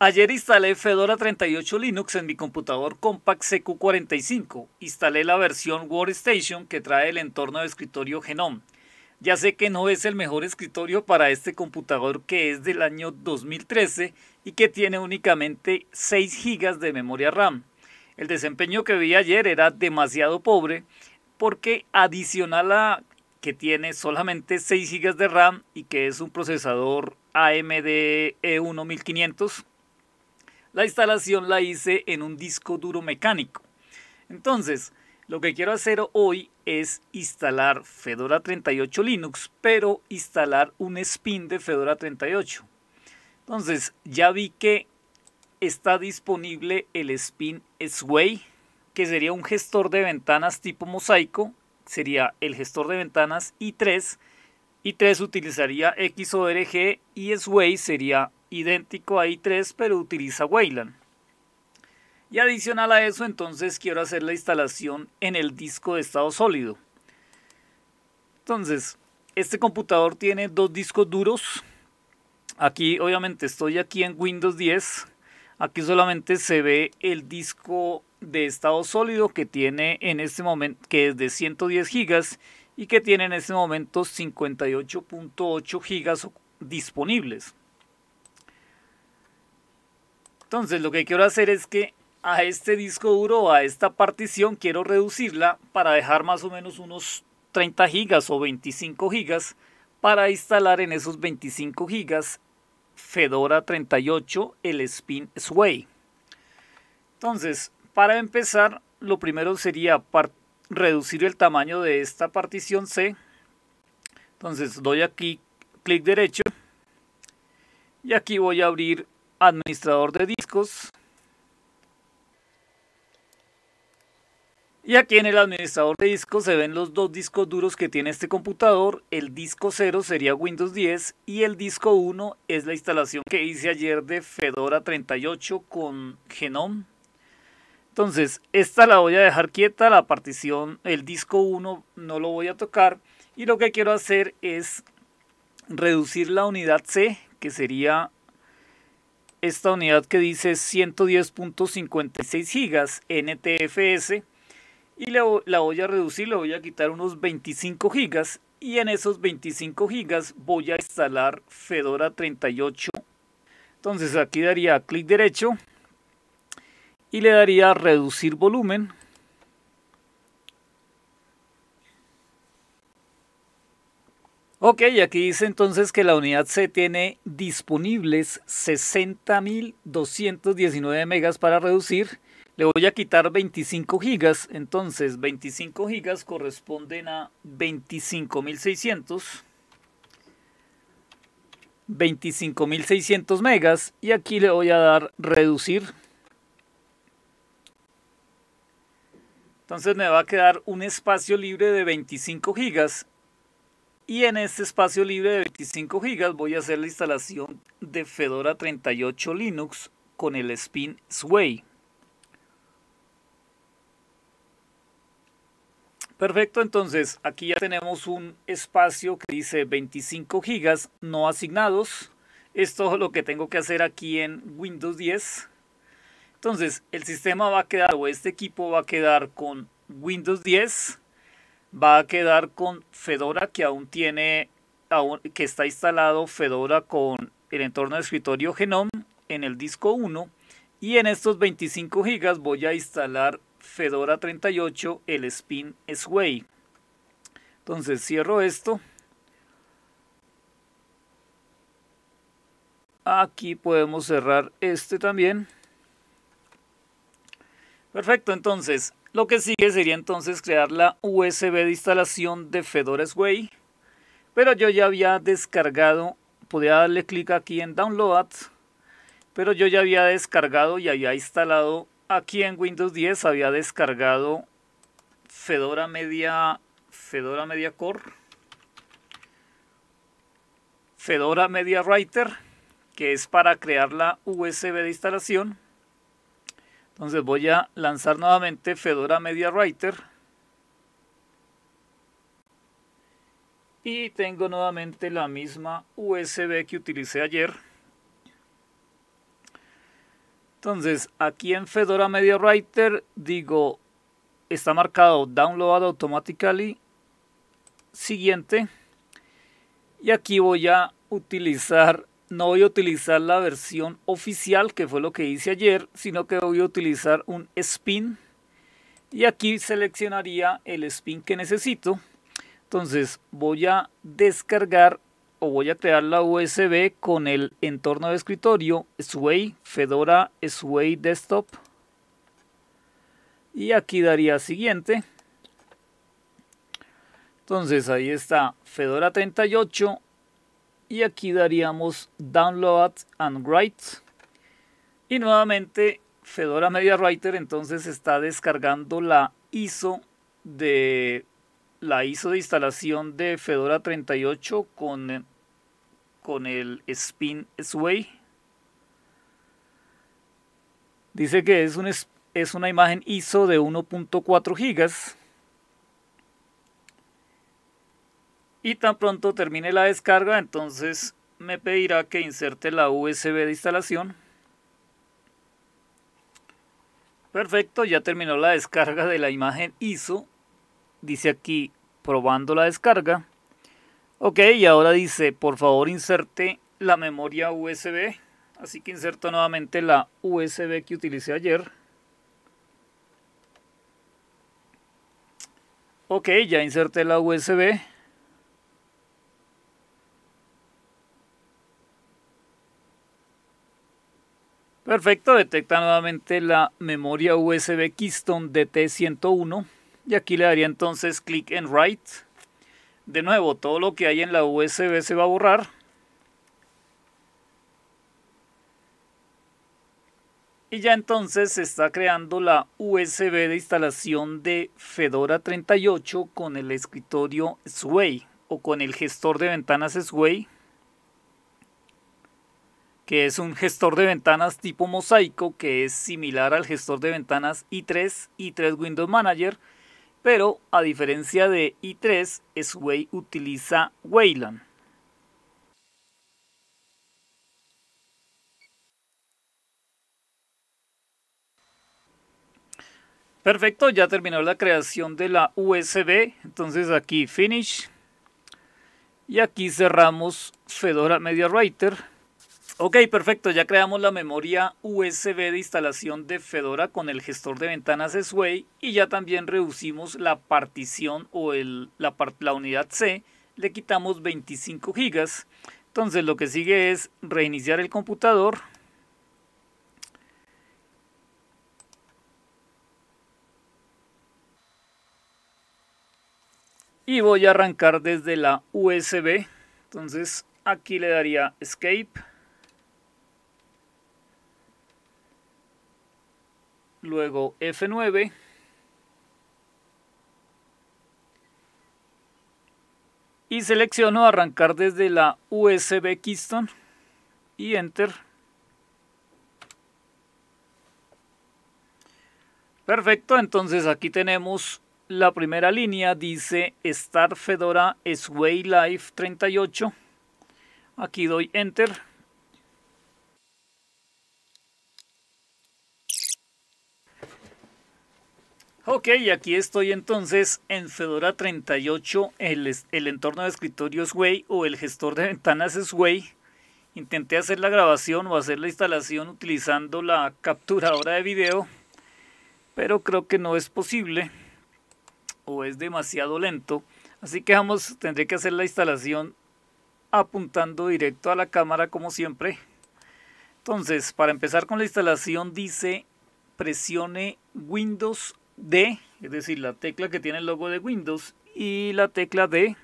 Ayer instalé Fedora 38 Linux en mi computador Compact CQ45. Instalé la versión Workstation que trae el entorno de escritorio Genome. Ya sé que no es el mejor escritorio para este computador que es del año 2013 y que tiene únicamente 6 GB de memoria RAM. El desempeño que vi ayer era demasiado pobre porque adicional a que tiene solamente 6 GB de RAM y que es un procesador AMD e 1500, la instalación la hice en un disco duro mecánico. Entonces, lo que quiero hacer hoy es instalar Fedora 38 Linux, pero instalar un spin de Fedora 38. Entonces, ya vi que está disponible el spin Sway, que sería un gestor de ventanas tipo mosaico, sería el gestor de ventanas i3, i3 utilizaría XORG y Sway sería idéntico a i3 pero utiliza Wayland. Y adicional a eso entonces quiero hacer la instalación en el disco de estado sólido. Entonces, este computador tiene dos discos duros. Aquí obviamente estoy aquí en Windows 10. Aquí solamente se ve el disco de estado sólido que tiene en este momento que es de 110 gigas y que tiene en este momento 58.8 gigas disponibles. Entonces lo que quiero hacer es que a este disco duro, a esta partición, quiero reducirla para dejar más o menos unos 30 gigas o 25 gigas para instalar en esos 25 gigas Fedora 38 el Spin Sway. Entonces, para empezar, lo primero sería reducir el tamaño de esta partición C. Entonces doy aquí clic derecho y aquí voy a abrir administrador de discos. Y aquí en el administrador de discos se ven los dos discos duros que tiene este computador. El disco 0 sería Windows 10 y el disco 1 es la instalación que hice ayer de Fedora 38 con Genome. Entonces, esta la voy a dejar quieta, la partición, el disco 1 no lo voy a tocar. Y lo que quiero hacer es reducir la unidad C, que sería esta unidad que dice 110.56 gigas NTFS y la, voy a reducir, le voy a quitar unos 25 gigas y en esos 25 gigas voy a instalar Fedora 38. Entonces aquí daría clic derecho y le daría reducir volumen Ok, aquí dice entonces que la unidad C tiene disponibles 60.219 megas para reducir. Le voy a quitar 25 gigas, entonces 25 gigas corresponden a 25.600. 25.600 megas y aquí le voy a dar reducir. Entonces me va a quedar un espacio libre de 25 gigas y en este espacio libre de 25 GB voy a hacer la instalación de Fedora 38 Linux con el Spin Sway. Perfecto, entonces aquí ya tenemos un espacio que dice 25 gigas no asignados. Esto es lo que tengo que hacer aquí en Windows 10. Entonces el sistema va a quedar o este equipo va a quedar con Windows 10 va a quedar con Fedora que aún tiene, aún, que está instalado Fedora con el entorno de escritorio Genome en el disco 1 y en estos 25 GB voy a instalar Fedora 38 el Spin Sway. Entonces cierro esto. Aquí podemos cerrar este también. Perfecto, entonces lo que sigue sería entonces crear la USB de instalación de Fedora Sway. Pero yo ya había descargado, podía darle clic aquí en Download. Pero yo ya había descargado y había instalado aquí en Windows 10, había descargado Fedora Media, Fedora Media Core. Fedora Media Writer, que es para crear la USB de instalación. Entonces voy a lanzar nuevamente Fedora Media Writer. Y tengo nuevamente la misma USB que utilicé ayer. Entonces, aquí en Fedora Media Writer digo, está marcado Download Automatically, siguiente. Y aquí voy a utilizar no voy a utilizar la versión oficial, que fue lo que hice ayer, sino que voy a utilizar un spin. Y aquí seleccionaría el spin que necesito. Entonces voy a descargar o voy a crear la USB con el entorno de escritorio Sway, Fedora Sway Desktop. Y aquí daría siguiente. Entonces ahí está Fedora 38 y aquí daríamos download and write y nuevamente Fedora Media Writer entonces está descargando la ISO de la ISO de instalación de Fedora 38 con, con el Spin Sway. Dice que es, un, es una imagen ISO de 1.4 gigas y tan pronto termine la descarga entonces me pedirá que inserte la USB de instalación perfecto ya terminó la descarga de la imagen ISO dice aquí probando la descarga ok y ahora dice por favor inserte la memoria USB así que inserto nuevamente la USB que utilicé ayer ok ya inserté la USB Perfecto, detecta nuevamente la memoria USB Keystone DT101 y aquí le daría entonces clic en Write. De nuevo, todo lo que hay en la USB se va a borrar. Y ya entonces se está creando la USB de instalación de Fedora 38 con el escritorio Sway o con el gestor de ventanas Sway que es un gestor de ventanas tipo mosaico que es similar al gestor de ventanas i3, i3 Windows Manager, pero a diferencia de i3, Sway utiliza Wayland. Perfecto, ya terminó la creación de la USB, entonces aquí Finish y aquí cerramos Fedora Media Writer. Ok, perfecto. Ya creamos la memoria USB de instalación de Fedora con el gestor de ventanas Sway y ya también reducimos la partición o la, la unidad C. Le quitamos 25 GB. Entonces lo que sigue es reiniciar el computador. Y voy a arrancar desde la USB. Entonces aquí le daría escape. luego F9, y selecciono arrancar desde la USB Keystone y Enter. Perfecto, entonces aquí tenemos la primera línea, dice Star Fedora Sway Life 38. Aquí doy Enter. Ok, aquí estoy entonces en Fedora 38, el, el entorno de escritorio es Way o el gestor de ventanas es Way. Intenté hacer la grabación o hacer la instalación utilizando la capturadora de video, pero creo que no es posible o es demasiado lento. Así que vamos, tendré que hacer la instalación apuntando directo a la cámara como siempre. Entonces, para empezar con la instalación dice presione Windows D, es decir, la tecla que tiene el logo de Windows y la tecla D.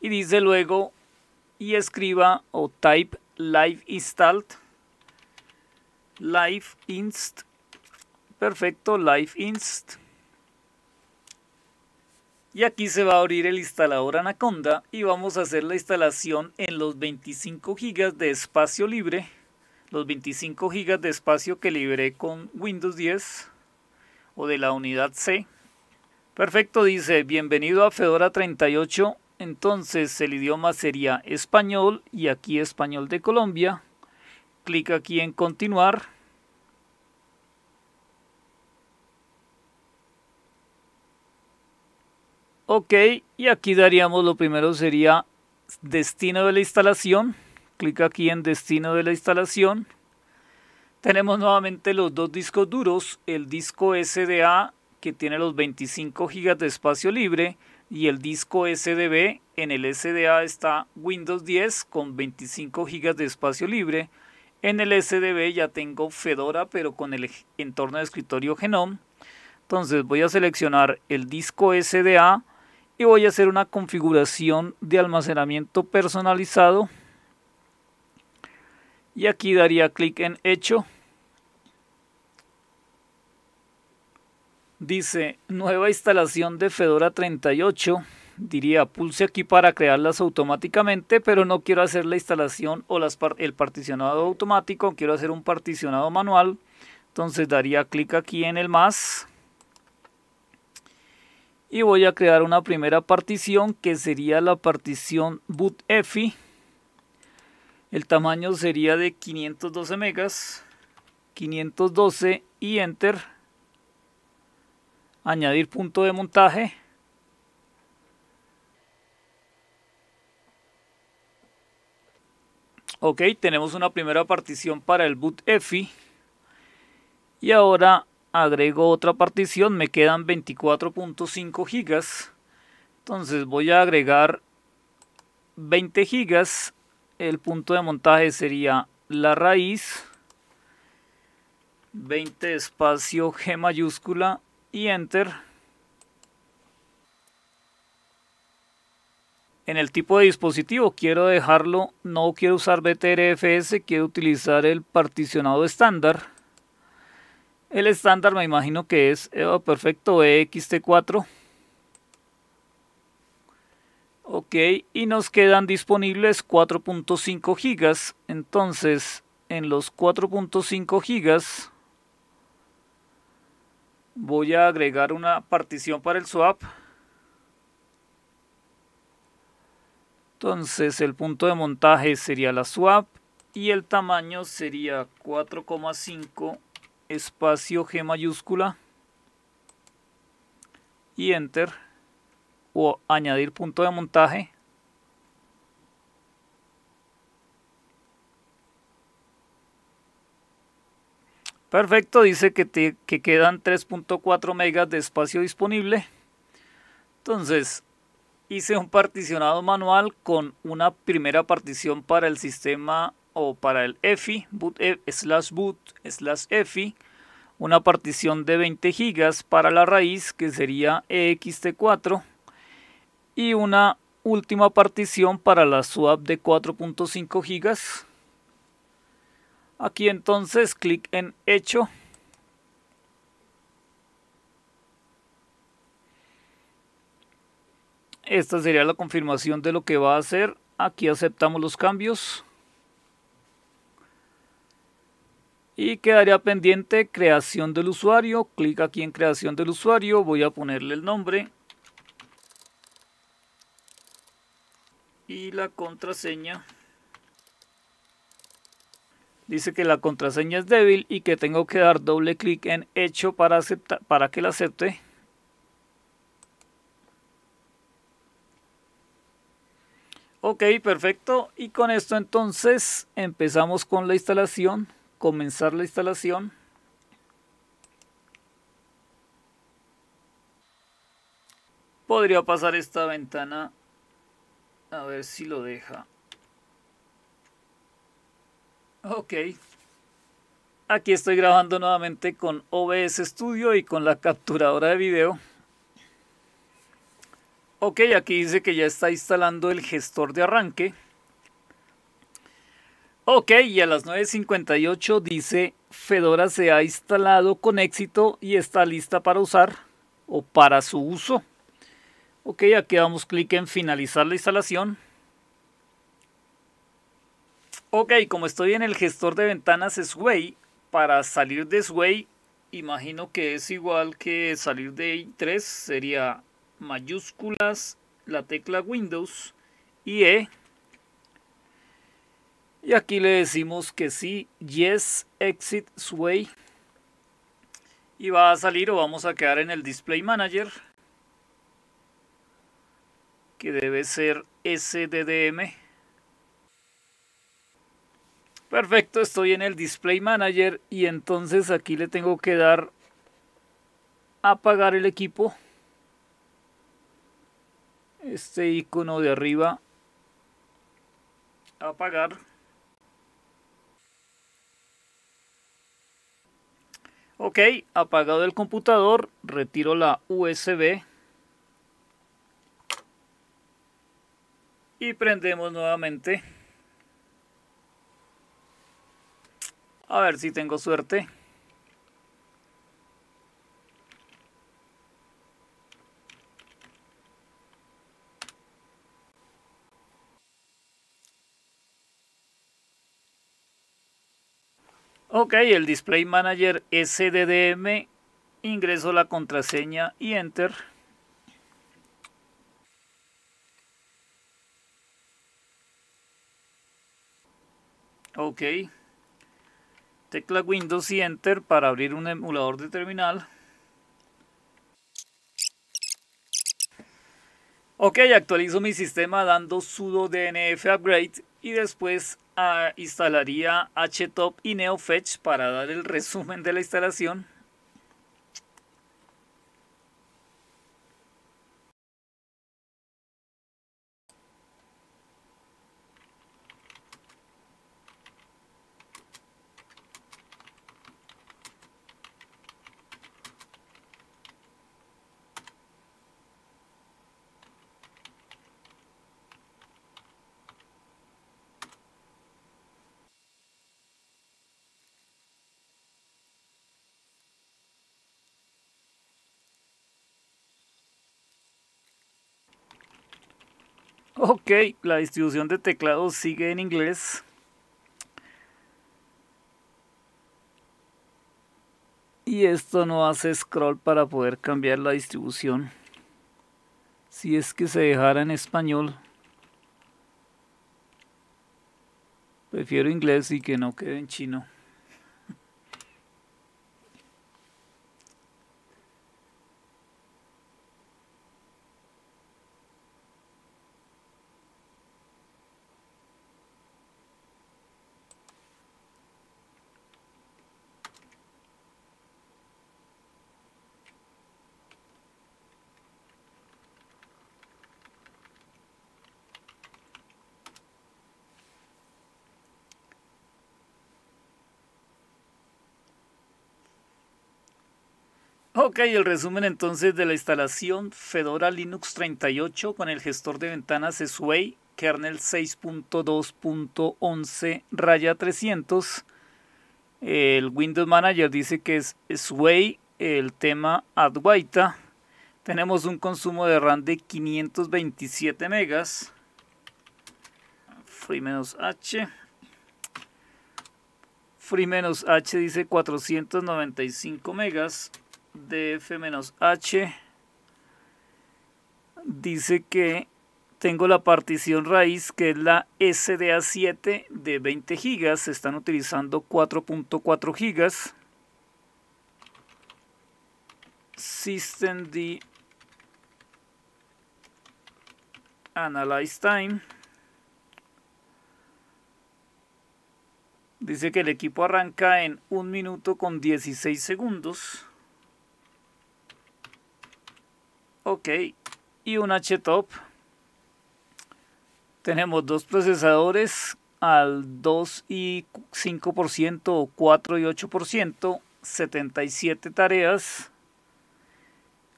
Y dice luego y escriba o type live installed live inst perfecto live inst y aquí se va a abrir el instalador Anaconda y vamos a hacer la instalación en los 25 gigas de espacio libre los 25 gigas de espacio que libré con Windows 10 o de la unidad C. Perfecto, dice, bienvenido a Fedora 38. Entonces el idioma sería español y aquí español de Colombia. Clic aquí en continuar. Ok, y aquí daríamos lo primero sería destino de la instalación. Clic aquí en destino de la instalación. Tenemos nuevamente los dos discos duros, el disco SDA que tiene los 25 GB de espacio libre y el disco SDB. En el SDA está Windows 10 con 25 GB de espacio libre. En el SDB ya tengo Fedora pero con el entorno de escritorio Genome. Entonces voy a seleccionar el disco SDA y voy a hacer una configuración de almacenamiento personalizado y aquí daría clic en hecho. Dice nueva instalación de Fedora 38. Diría pulse aquí para crearlas automáticamente, pero no quiero hacer la instalación o el particionado automático, quiero hacer un particionado manual. Entonces daría clic aquí en el más y voy a crear una primera partición que sería la partición bootEFI el tamaño sería de 512 megas. 512 y enter. Añadir punto de montaje. Ok, tenemos una primera partición para el boot EFI. Y ahora agrego otra partición, me quedan 24.5 gigas. Entonces voy a agregar 20 gigas el punto de montaje sería la raíz 20 espacio G mayúscula y enter en el tipo de dispositivo quiero dejarlo no quiero usar BTRFS quiero utilizar el particionado estándar el estándar me imagino que es EVA perfecto EXT4 Ok, y nos quedan disponibles 4.5 gigas. Entonces, en los 4.5 gigas voy a agregar una partición para el swap. Entonces, el punto de montaje sería la swap y el tamaño sería 4,5 espacio G mayúscula y Enter o añadir punto de montaje. Perfecto, dice que, quedan 3.4 megas de espacio disponible. Entonces, hice un particionado manual con una primera partición para el sistema o para el EFI, boot, eh, slash boot, slash EFI. Una partición de 20 gigas para la raíz, que sería EXT4 y una última partición para la swap de 4.5 gigas aquí entonces clic en hecho esta sería la confirmación de lo que va a hacer aquí aceptamos los cambios y quedaría pendiente creación del usuario clic aquí en creación del usuario voy a ponerle el nombre y la contraseña. Dice que la contraseña es débil y que tengo que dar doble clic en hecho para, aceptar, para que la acepte. Ok, perfecto. Y con esto entonces empezamos con la instalación. Comenzar la instalación. Podría pasar esta ventana a ver si lo deja. Ok. Aquí estoy grabando nuevamente con OBS Studio y con la capturadora de video. Ok, aquí dice que ya está instalando el gestor de arranque. Ok, y a las 9.58 dice Fedora se ha instalado con éxito y está lista para usar o para su uso. Ok, aquí damos clic en finalizar la instalación. Ok, como estoy en el gestor de ventanas Sway, para salir de Sway, imagino que es igual que salir de I3, sería mayúsculas, la tecla Windows y E. Y aquí le decimos que sí, yes, exit Sway. Y va a salir o vamos a quedar en el Display Manager que debe ser SDDM. Perfecto, estoy en el Display Manager y entonces aquí le tengo que dar apagar el equipo. Este icono de arriba apagar. Ok, apagado el computador, retiro la USB. y prendemos nuevamente a ver si tengo suerte Ok, el Display Manager SDDM, ingreso la contraseña y Enter. Ok. Tecla Windows y Enter para abrir un emulador de terminal. Ok, actualizo mi sistema dando sudo dnf upgrade y después ah, instalaría htop y neofetch para dar el resumen de la instalación. Ok, la distribución de teclados sigue en inglés. Y esto no hace scroll para poder cambiar la distribución. Si es que se dejara en español. Prefiero inglés y que no quede en chino. Ok, el resumen entonces de la instalación Fedora Linux 38 con el gestor de ventanas Sway, kernel 6.2.11 raya 300. El Windows Manager dice que es Sway, el tema Adwaita. Tenemos un consumo de RAM de 527 megas. Free-H. Free-H dice 495 megas df f-h dice que tengo la partición raíz que es la SDA7 de 20 gigas. Se están utilizando 4.4 gigas. Systemd Analyze Time. Dice que el equipo arranca en 1 minuto con 16 segundos. Ok, y un HTOP. Tenemos dos procesadores al 2 y 5%, 4 y 8%, 77 tareas.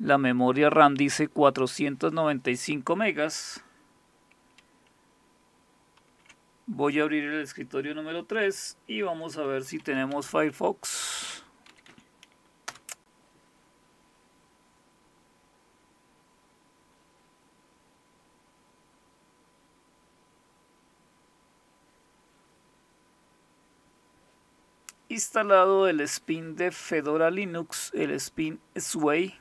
La memoria RAM dice 495 megas. Voy a abrir el escritorio número 3 y vamos a ver si tenemos Firefox. instalado el spin de Fedora Linux, el spin Sway,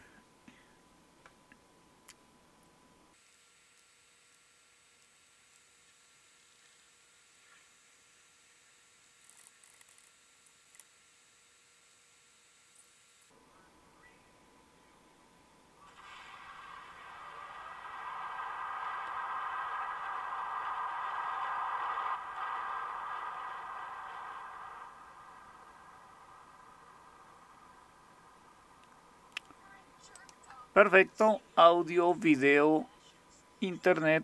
Perfecto, audio, video, internet.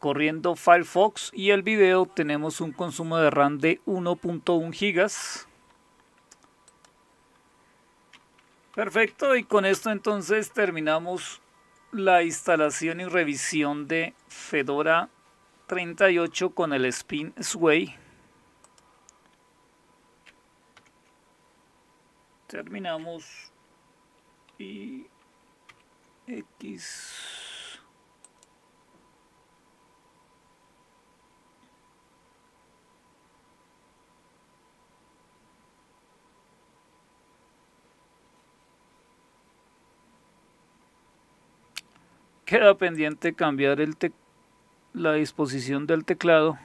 corriendo Firefox y el video tenemos un consumo de RAM de 1.1 gigas. Perfecto, y con esto entonces terminamos la instalación y revisión de Fedora 38 con el Spin Sway. Terminamos y X Queda pendiente cambiar el la disposición del teclado